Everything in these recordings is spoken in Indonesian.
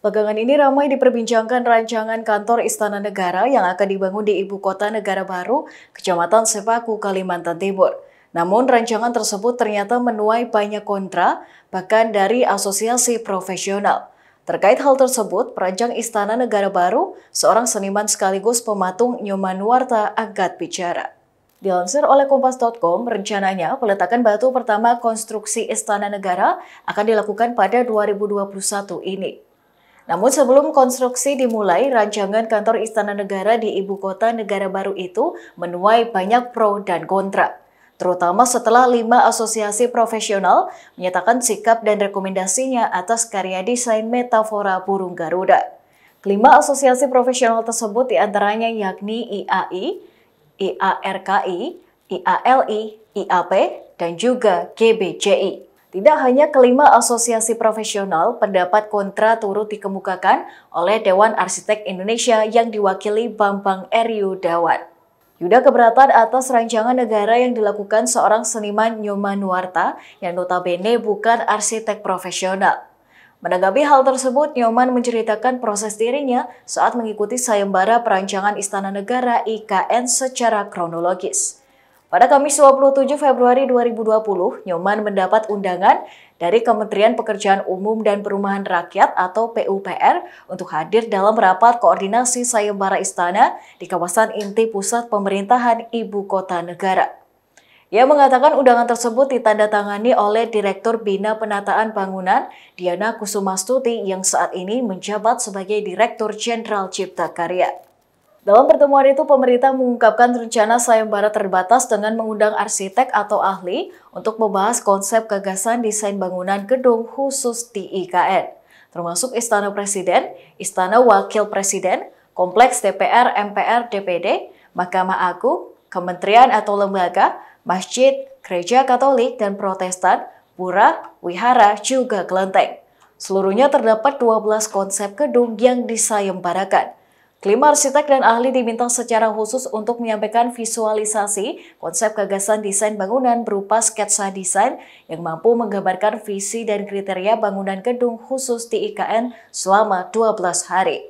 Pegangan ini ramai diperbincangkan rancangan kantor Istana Negara yang akan dibangun di Ibu Kota Negara Baru, Kecamatan Sepaku, Kalimantan Timur. Namun rancangan tersebut ternyata menuai banyak kontra, bahkan dari asosiasi profesional. Terkait hal tersebut, perancang Istana Negara Baru, seorang seniman sekaligus pematung Nyoman Warta angkat bicara. Dilansir oleh Kompas.com, rencananya peletakan batu pertama konstruksi Istana Negara akan dilakukan pada 2021 ini. Namun sebelum konstruksi dimulai, rancangan kantor Istana Negara di Ibu Kota Negara Baru itu menuai banyak pro dan kontra. Terutama setelah lima asosiasi profesional menyatakan sikap dan rekomendasinya atas karya desain metafora burung Garuda. Kelima asosiasi profesional tersebut diantaranya yakni IAI, IARKI, IALI, IAP, dan juga GBJI. Tidak hanya kelima asosiasi profesional, pendapat kontra turut dikemukakan oleh Dewan Arsitek Indonesia yang diwakili Bambang Eriu Dawan. Yuda keberatan atas rancangan negara yang dilakukan seorang seniman Nyoman Warta yang notabene bukan arsitek profesional. Menanggapi hal tersebut, Nyoman menceritakan proses dirinya saat mengikuti sayembara perancangan Istana Negara IKN secara kronologis. Pada Kamis 27 Februari 2020, Nyoman mendapat undangan dari Kementerian Pekerjaan Umum dan Perumahan Rakyat atau PUPR untuk hadir dalam rapat koordinasi sayembara istana di kawasan inti pusat pemerintahan Ibu Kota Negara. Ia mengatakan undangan tersebut ditandatangani oleh Direktur Bina Penataan Bangunan Diana Kusumastuti yang saat ini menjabat sebagai Direktur Jenderal Cipta Karya. Dalam pertemuan itu, pemerintah mengungkapkan rencana sayembara terbatas dengan mengundang arsitek atau ahli untuk membahas konsep gagasan desain bangunan gedung khusus di IKN, termasuk Istana Presiden, Istana Wakil Presiden, Kompleks DPR, MPR, DPD, Mahkamah Agung, Kementerian atau lembaga, masjid, gereja Katolik dan Protestan, pura, wihara, juga kelenteng. Seluruhnya terdapat 12 konsep gedung yang disayembarakan – Kelima arsitek dan ahli diminta secara khusus untuk menyampaikan visualisasi konsep gagasan desain bangunan berupa sketsa desain yang mampu menggambarkan visi dan kriteria bangunan gedung khusus di IKN selama 12 hari.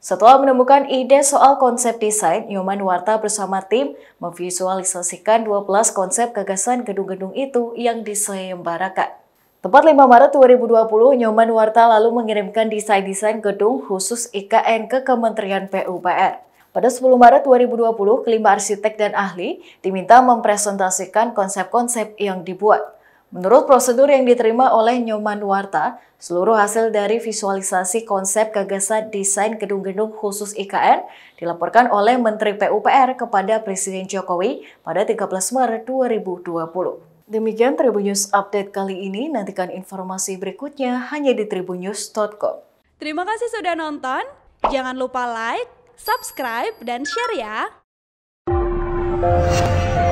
Setelah menemukan ide soal konsep desain, Nyoman Warta bersama tim memvisualisasikan 12 konsep gagasan gedung-gedung itu yang diselenggarakan. Tempat 5 Maret 2020, Nyoman Warta lalu mengirimkan desain-desain gedung khusus IKN ke Kementerian PUPR. Pada 10 Maret 2020, kelima arsitek dan ahli diminta mempresentasikan konsep-konsep yang dibuat. Menurut prosedur yang diterima oleh Nyoman Warta, seluruh hasil dari visualisasi konsep gagasan desain gedung-gedung khusus IKN dilaporkan oleh Menteri PUPR kepada Presiden Jokowi pada 13 Maret 2020. Demikian Tribun News Update kali ini. Nantikan informasi berikutnya hanya di tribunnews.com. Terima kasih sudah nonton. Jangan lupa like, subscribe, dan share ya.